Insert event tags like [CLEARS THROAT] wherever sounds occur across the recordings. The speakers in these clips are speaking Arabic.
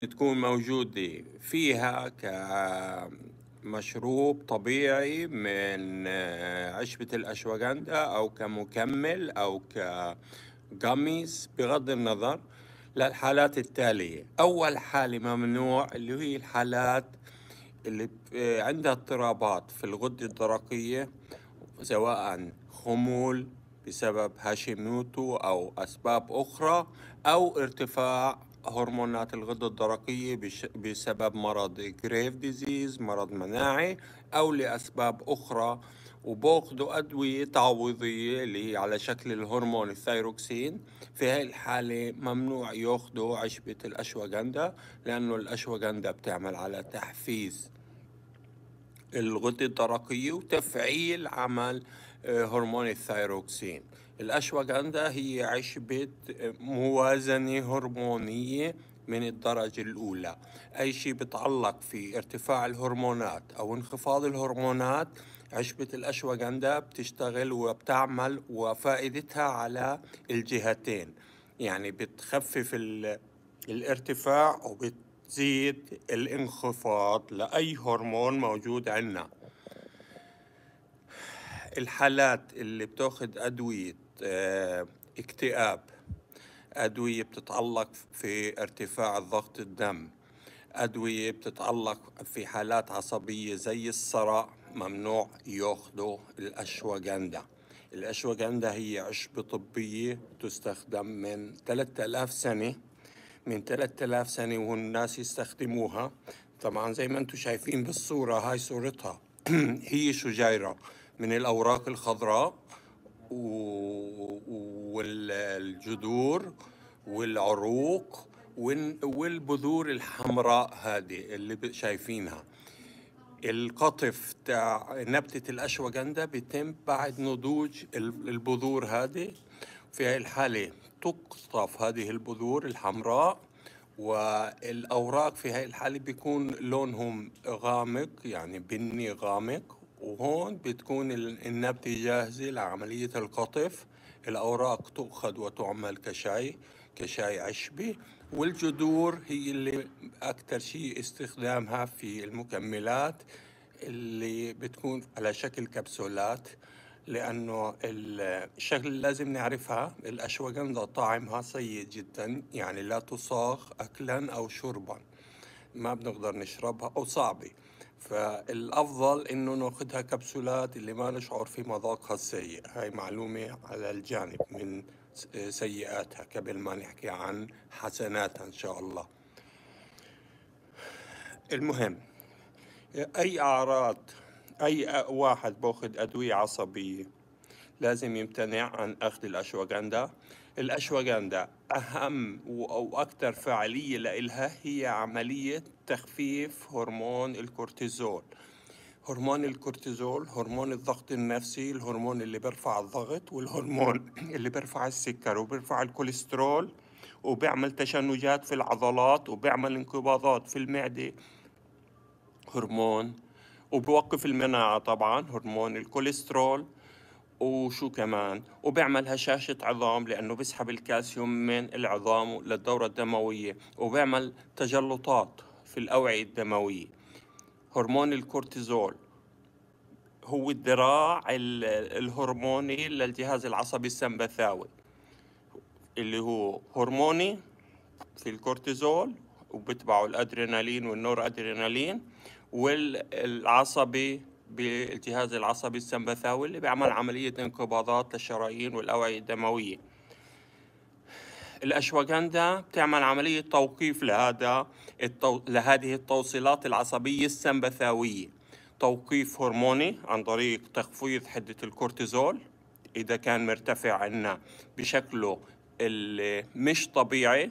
تكون موجودة فيها كمشروب طبيعي من آه، عشبة الأشواغندا أو كمكمل أو كجاميز بغض النظر للحالات التالية أول حالة ممنوع اللي هي الحالات اللي آه، عندها اضطرابات في الغدة الدرقية سواء خمول بسبب هاشيموتو أو أسباب أخرى أو ارتفاع هرمونات الغدة الدرقية بسبب مرض جريف ديزيز مرض مناعي أو لأسباب أخرى وباخذوا أدوية تعويضية اللي هي على شكل الهرمون الثيروكسين في هاي الحالة ممنوع ياخذوا عشبة الأشواغندا لأنه الأشواغندا بتعمل على تحفيز الغدة الدرقية وتفعيل عمل آه، هرمون الثيروكسين الأشواغندا هي عشبة موازنة هرمونية من الدرجة الأولى أي شيء بتعلق في ارتفاع الهرمونات أو انخفاض الهرمونات عشبة الأشواغندا بتشتغل وبتعمل وفائدتها على الجهتين يعني بتخفف الارتفاع وبتزيد الانخفاض لأي هرمون موجود عندنا الحالات اللي بتاخد أدوية آه، اكتئاب أدوية بتتعلق في ارتفاع ضغط الدم أدوية بتتعلق في حالات عصبية زي الصرع ممنوع ياخذوا الأشواغندا الأشواغندا هي عشبة طبية تستخدم من 3000 سنة من 3000 سنة والناس يستخدموها طبعا زي ما انتم شايفين بالصورة هاي صورتها [CLEARS THROAT] هي شجيرة من الأوراق الخضراء والجذور والعروق والبذور الحمراء هذه اللي شايفينها القطف تاع نبتة الأشواجندا بيتم بعد نضوج البذور هذه في هاي الحالة تقطف هذه البذور الحمراء والأوراق في هاي الحالة بيكون لونهم غامق يعني بني غامق وهون بتكون النبتة جاهزة لعملية القطف الأوراق تؤخذ وتعمل كشاي كشاي عشبي والجذور هي اللي أكثر شيء استخدامها في المكملات اللي بتكون على شكل كبسولات لأنه الشغل لازم نعرفها الأشواجندا طعمها سيء جدا يعني لا تصاغ أكلا أو شربا ما بنقدر نشربها أو صعبة فالافضل انه ناخذها كبسولات اللي ما نشعر في مذاقها السيء هاي معلومه على الجانب من سيئاتها قبل ما نحكي عن حسناتها ان شاء الله المهم اي اعراض اي واحد باخذ ادويه عصبيه لازم يمتنع عن أخذ الأشواغندا الأشواغندا أهم أو أكثر فعالية لإلها هي عملية تخفيف هرمون الكورتيزول هرمون الكورتيزول هرمون الضغط النفسي الهرمون اللي بيرفع الضغط والهرمون [CLEARS THROAT] اللي بيرفع السكر وبيرفع الكوليسترول وبيعمل تشنجات في العضلات وبيعمل انقباضات في المعدة هرمون وبوقف المناعة طبعا هرمون الكوليسترول وشو كمان وبيعمل هشاشة عظام لأنه بيسحب الكالسيوم من العظام للدورة الدموية وبيعمل تجلطات في الأوعية الدموية هرمون الكورتيزول هو الذراع الهرموني للجهاز العصبي السمبثاوي اللي هو هرموني في الكورتيزول وبتبعه الادرينالين والنور ادرينالين والعصبي بالجهاز العصبي السمبثاوي اللي بيعمل عملية انقباضات للشرايين والأوعية الدموية الأشواغاندا بتعمل عملية توقيف لهذا التو... لهذه التوصيلات العصبية السمبثاوية توقيف هرموني عن طريق تخفيض حدة الكورتيزول إذا كان مرتفع عنا بشكله مش طبيعي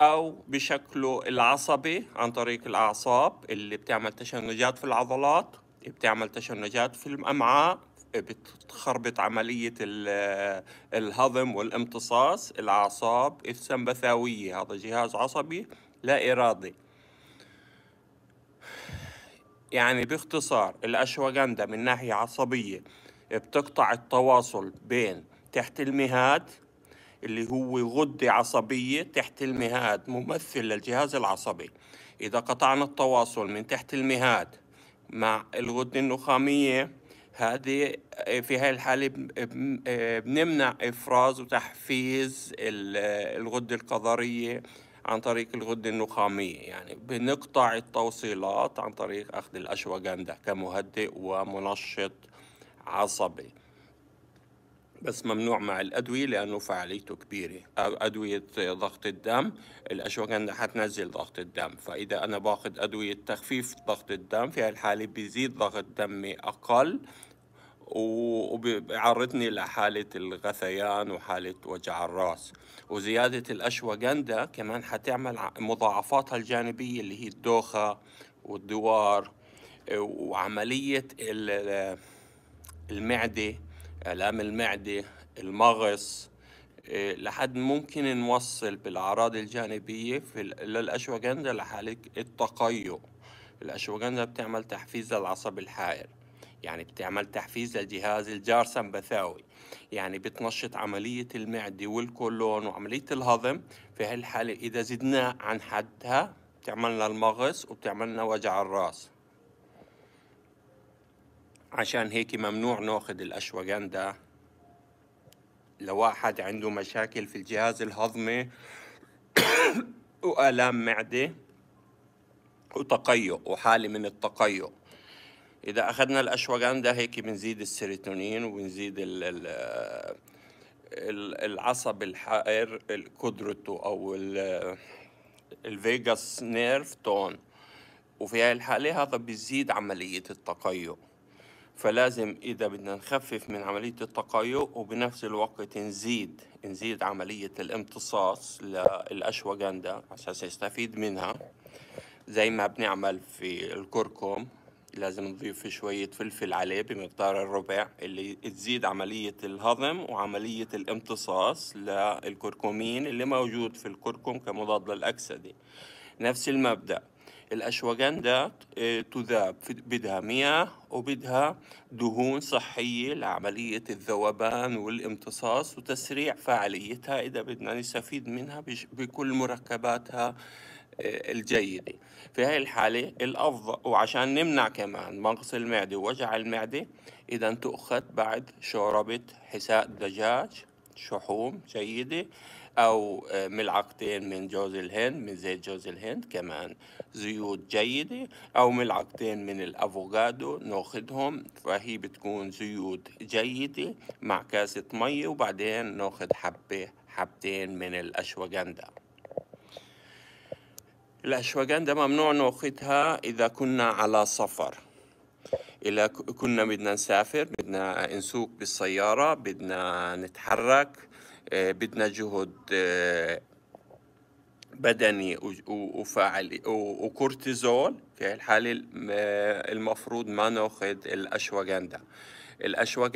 أو بشكله العصبي عن طريق الأعصاب اللي بتعمل تشنجات في العضلات بتعمل تشنجات في الامعاء بتخربط عملية الهضم والامتصاص الأعصاب السمبثاوية هذا جهاز عصبي لا إرادي يعني باختصار الأشواغندا من ناحية عصبية بتقطع التواصل بين تحت المهاد اللي هو غدة عصبية تحت المهاد ممثل للجهاز العصبي إذا قطعنا التواصل من تحت المهاد مع الغدة النخامية هذه في هاي الحالة بنمنع إفراز وتحفيز الغدة القذرية عن طريق الغدة النخامية يعني بنقطع التوصيلات عن طريق أخذ الأشواغاندا كمهدئ ومنشط عصبي بس ممنوع مع الأدوية لأنه فعاليته كبيرة أدوية ضغط الدم الأشواغندا حتنزل ضغط الدم فإذا أنا باخذ أدوية تخفيف ضغط الدم في هالحالة بيزيد ضغط دمي أقل وبيعرضني لحالة الغثيان وحالة وجع الراس وزيادة الأشواغندا كمان حتعمل مضاعفاتها الجانبية اللي هي الدوخة والدوار وعملية المعدة آلام المعدة المغص إيه، لحد ممكن نوصل بالأعراض الجانبية في للأشواجندا لحالة التقيؤ الأشواجندا بتعمل تحفيز للعصب الحائر يعني بتعمل تحفيز للجهاز سمبثاوي يعني بتنشط عملية المعدة والكولون وعملية الهضم في هالحالة إذا زدنا عن حدها بتعملنا المغص وبتعملنا وجع الراس عشان هيك ممنوع ناخذ الاشواجندا لواحد عنده مشاكل في الجهاز الهضمي [COUGHS] وآلام معدة وتقيؤ وحالة من التقيؤ إذا أخذنا الأشواغندا هيك بنزيد السيروتونين وبنزيد ال العصب الحائر قدرته أو الفيجاس نيرف تون وفي هاي الحالة هذا بيزيد عملية التقيؤ فلازم إذا بدنا نخفف من عملية التقيؤ وبنفس الوقت نزيد نزيد عملية الامتصاص للاشواغندا عشان يستفيد منها زي ما بنعمل في الكركم لازم نضيف شوية فلفل عليه بمقدار الربع اللي تزيد عملية الهضم وعملية الامتصاص للكركمين اللي موجود في الكركم كمضاد للأكسدة نفس المبدأ الأشواجندا آه، تذاب بدها مياه وبدها دهون صحية لعملية الذوبان والامتصاص وتسريع فعاليتها إذا بدنا نستفيد منها بكل مركباتها آه، الجيدة في هاي الحالة الأفضل وعشان نمنع كمان نقص المعدة ووجع المعدة إذا تؤخذ بعد شوربة حساء دجاج شحوم جيدة أو آه، ملعقتين من جوز الهند من زيت جوز الهند كمان زيوت جيدة أو ملعقتين من الأفوكادو ناخدهم فهي بتكون زيوت جيدة مع كاسة مية وبعدين ناخد حبة حبتين من الأشواجندا الأشواجندا ممنوع ناخدها إذا كنا على سفر إذا كنا بدنا نسافر بدنا نسوق بالسيارة بدنا نتحرك آه، بدنا جهد آه، بدني وفاعل وكورتيزول في الحالة آه، المفروض ما ناخذ الأشواغندا الأشواغندا